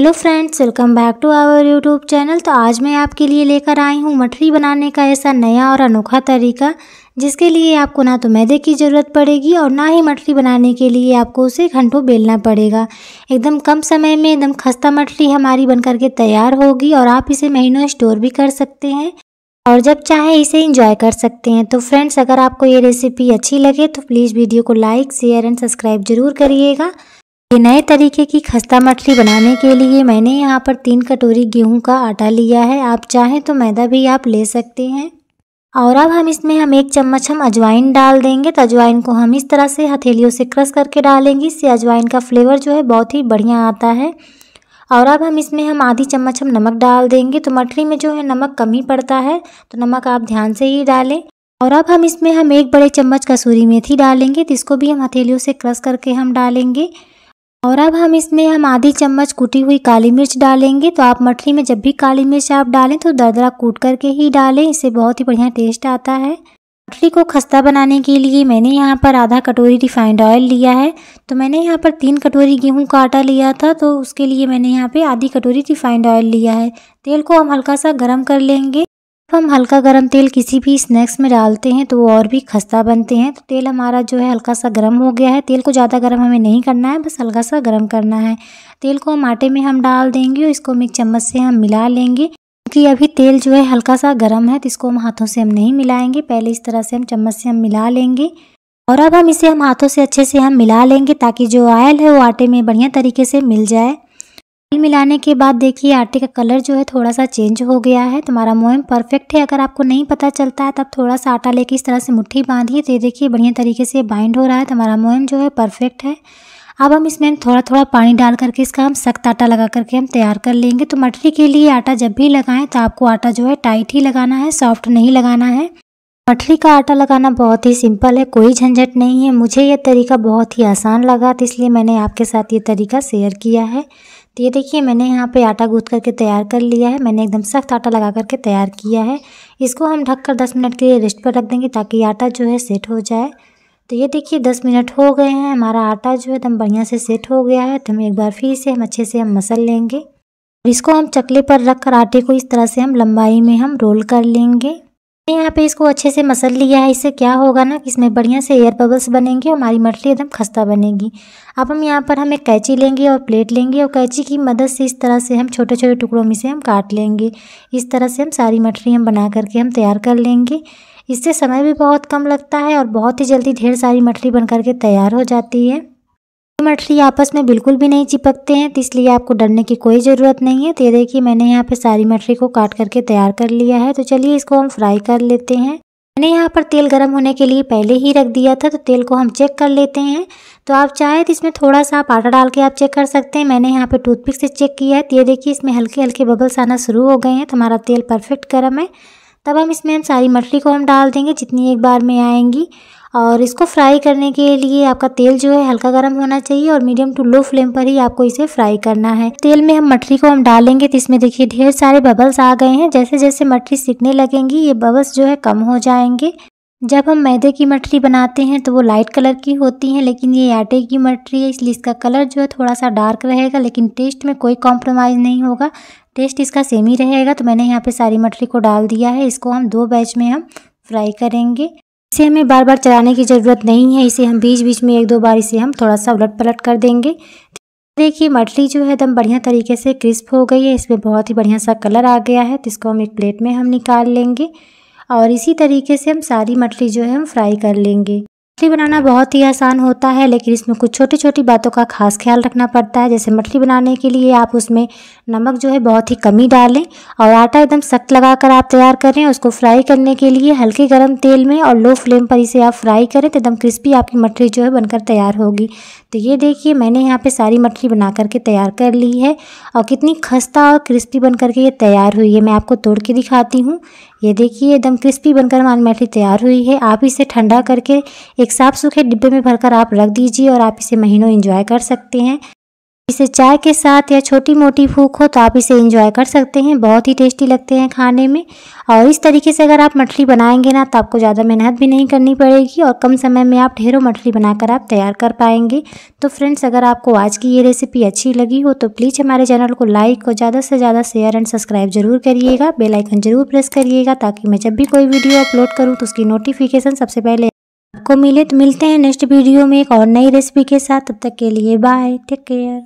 hello friends welcome back to our YouTube channel तो आज मैं आपके लिए लेकर आई हूँ मठरी बनाने का ऐसा नया और अनोखा तरीका जिसके लिए आपको ना तो मैदे की ज़रूरत पड़ेगी और ना ही मठरी बनाने के लिए आपको उसे घंटों बेलना पड़ेगा एकदम कम समय में एकदम खस्ता मठरी हमारी बन करके तैयार होगी और आप इसे महीनों स्टोर भी कर सकते हैं और जब चाहे इसे इंजॉय कर सकते हैं तो फ्रेंड्स अगर आपको ये रेसिपी अच्छी लगे तो प्लीज़ वीडियो को लाइक शेयर एंड सब्सक्राइब जरूर करिएगा ये नए तरीके की खस्ता मछली बनाने के लिए मैंने यहाँ पर तीन कटोरी गेहूं का आटा लिया है आप चाहें तो मैदा भी आप ले सकते हैं और अब हम इसमें हम एक चम्मच हम अजवाइन डाल देंगे तो अजवाइन को हम इस तरह से हथेलियों से क्रश करके डालेंगे इससे अजवाइन का फ्लेवर जो है बहुत ही बढ़िया आता है और अब हम इसमें हम आधी चम्मच हम नमक डाल देंगे तो मछली में जो है नमक कम ही पड़ता है तो नमक आप ध्यान से ही डालें और अब हम इसमें हम एक बड़े चम्मच कसूरी मेथी डालेंगे तो इसको भी हम हथेलियों से क्रश करके हम डालेंगे और अब हम इसमें हम आधी चम्मच कुटी हुई काली मिर्च डालेंगे तो आप मठरी में जब भी काली मिर्च आप डालें तो दरदरा कूट करके ही डालें इससे बहुत ही बढ़िया टेस्ट आता है मठरी को खस्ता बनाने के लिए मैंने यहाँ पर आधा कटोरी रिफाइंड ऑयल लिया है तो मैंने यहाँ पर तीन कटोरी गेहूँ का आटा लिया था तो उसके लिए मैंने यहाँ पर आधी कटोरी रिफाइंड ऑयल लिया है तेल को हम हल्का सा गर्म कर लेंगे हम हल्का गर्म तेल किसी भी स्नैक्स में डालते हैं तो वो और भी खस्ता बनते हैं तो तेल हमारा जो है हल्का सा गर्म हो गया है तेल को ज़्यादा गर्म हमें नहीं करना है बस हल्का सा गर्म करना है तेल को हम आटे में हम डाल देंगे और इसको हम एक चम्मच से हम मिला लेंगे क्योंकि अभी तेल जो है हल्का सा गर्म है तो इसको हम हाथों से हम नहीं मिलाएंगे पहले इस तरह से हम चम्मच से हम मिला लेंगे और अब हम इसे हम हाथों से अच्छे से हम मिला लेंगे ताकि जो ऑयल है वो आटे में बढ़िया तरीके से मिल जाए तेल मिलाने के बाद देखिए आटे का कलर जो है थोड़ा सा चेंज हो गया है तुम्हारा मोहम परफेक्ट है अगर आपको नहीं पता चलता है तब थोड़ा सा आटा लेके इस तरह से मुट्ठी बांधिए तो देखिए बढ़िया तरीके से बाइंड हो रहा है तुम्हारा मोहम जो है परफेक्ट है अब हम इसमें हम थोड़ा थोड़ा पानी डाल करके इसका हम सख्त आटा लगा करके हम तैयार कर लेंगे तो मटरी के लिए आटा जब भी लगाएं तो आपको आटा जो है टाइट ही लगाना है सॉफ्ट नहीं लगाना है मटरी का आटा लगाना बहुत ही सिंपल है कोई झंझट नहीं है मुझे यह तरीका बहुत ही आसान लगा तो इसलिए मैंने आपके साथ ये तरीका शेयर किया है तो ये देखिए मैंने यहाँ पे आटा गूँथ करके तैयार कर लिया है मैंने एकदम सख्त आटा लगा करके तैयार किया है इसको हम ढककर 10 मिनट के लिए रेस्ट पर रख देंगे ताकि आटा जो है सेट हो जाए तो ये देखिए 10 मिनट हो गए हैं हमारा आटा जो है एकदम बढ़िया से सेट हो गया है तो हम एक बार फिर से हम अच्छे से हम मसल लेंगे इसको हम चकले पर रख कर आटे को इस तरह से हम लंबाई में हम रोल कर लेंगे मैंने यहाँ पे इसको अच्छे से मसल लिया है इससे क्या होगा ना कि इसमें बढ़िया से एयर बबल्स बनेंगे और हमारी मछली एकदम खस्ता बनेगी अब हम यहाँ पर हम एक कैंची लेंगे और प्लेट लेंगे और कैंची की मदद से इस तरह से हम छोटे छोटे टुकड़ों में से हम काट लेंगे इस तरह से हम सारी मछली हम बना करके हम तैयार कर लेंगे इससे समय भी बहुत कम लगता है और बहुत ही जल्दी ढेर सारी मछली बन करके तैयार हो जाती है मटरी मछली आपस में बिल्कुल भी नहीं चिपकते हैं तो इसलिए आपको डरने की कोई ज़रूरत नहीं है तो ये देखिए मैंने यहाँ पे सारी मछली को काट करके तैयार कर लिया है तो चलिए इसको हम फ्राई कर लेते हैं मैंने यहाँ पर तेल गर्म होने के लिए पहले ही रख दिया था तो तेल को हम चेक कर लेते हैं तो आप चाहे तो इसमें थोड़ा सा आप आटा डाल के आप चेक कर सकते हैं मैंने यहाँ पे टूथपिक से चेक किया है तो ये देखिए इसमें हल्के हल्के बबल्स आना शुरू हो गए हैं तो हमारा तेल परफेक्ट गर्म है तब हम इसमें हम सारी मछली को हम डाल देंगे जितनी एक बार में आएंगी और इसको फ्राई करने के लिए आपका तेल जो है हल्का गर्म होना चाहिए और मीडियम टू लो फ्लेम पर ही आपको इसे फ्राई करना है तेल में हम मटरी को हम डालेंगे तो इसमें देखिए ढेर सारे बबल्स आ गए हैं जैसे जैसे मटरी सीखने लगेंगी ये बबल्स जो है कम हो जाएंगे जब हम मैदे की मटरी बनाते हैं तो वो लाइट कलर की होती हैं लेकिन ये आटे की मटरी है इसलिए इसका कलर जो है थोड़ा सा डार्क रहेगा लेकिन टेस्ट में कोई कॉम्प्रोमाइज़ नहीं होगा टेस्ट इसका सेम ही रहेगा तो मैंने यहाँ पे सारी मटरी को डाल दिया है इसको हम दो बैच में हम फ्राई करेंगे इसे हमें बार बार चलाने की ज़रूरत नहीं है इसे हम बीच बीच में एक दो बार इसे हम थोड़ा सा उलट पलट कर देंगे देखिए मटरी जो है एकदम बढ़िया तरीके से क्रिस्प हो गई है इसमें बहुत ही बढ़िया सा कलर आ गया है तो इसको हम एक प्लेट में हम निकाल लेंगे और इसी तरीके से हम सारी मछली जो है हम फ्राई कर लेंगे मछली बनाना बहुत ही आसान होता है लेकिन इसमें कुछ छोटी छोटी बातों का खास ख्याल रखना पड़ता है जैसे मछली बनाने के लिए आप उसमें नमक जो है बहुत ही कमी डालें और आटा एकदम सख्त लगाकर आप तैयार करें उसको फ्राई करने के लिए हल्के गर्म तेल में और लो फ्लेम पर इसे आप फ्राई करें तो एकदम क्रिस्पी आपकी मछली जो है बनकर तैयार होगी तो ये देखिए मैंने यहाँ पर सारी मछली बना करके तैयार कर ली है और कितनी खस्ता और क्रिस्पी बन करके ये तैयार हुई है मैं आपको तोड़ के दिखाती हूँ ये देखिए एकदम क्रिस्पी बनकर हमारी मछली तैयार हुई है आप इसे ठंडा करके एक साफ सूखे डिब्बे में भरकर आप रख दीजिए और आप इसे महीनों इंजॉय कर सकते हैं इसे चाय के साथ या छोटी मोटी भूख हो तो आप इसे इंजॉय कर सकते हैं बहुत ही टेस्टी लगते हैं खाने में और इस तरीके से अगर आप मछली बनाएंगे ना तो आपको ज़्यादा मेहनत भी नहीं करनी पड़ेगी और कम समय में आप ढेरों मछली बनाकर आप तैयार कर पाएंगे तो फ्रेंड्स अगर आपको आज की ये रेसिपी अच्छी लगी हो तो प्लीज़ हमारे चैनल को लाइक और ज़्यादा से ज़्यादा शेयर एंड सब्सक्राइब जरूर करिएगा बेलाइकन ज़रूर प्रेस करिएगा ताकि मैं जब भी कोई वीडियो अपलोड करूँ तो उसकी नोटिफिकेशन सबसे पहले आपको मिले तो मिलते हैं नेक्स्ट वीडियो में एक और नई रेसिपी के साथ तब तक के लिए बाय टेक केयर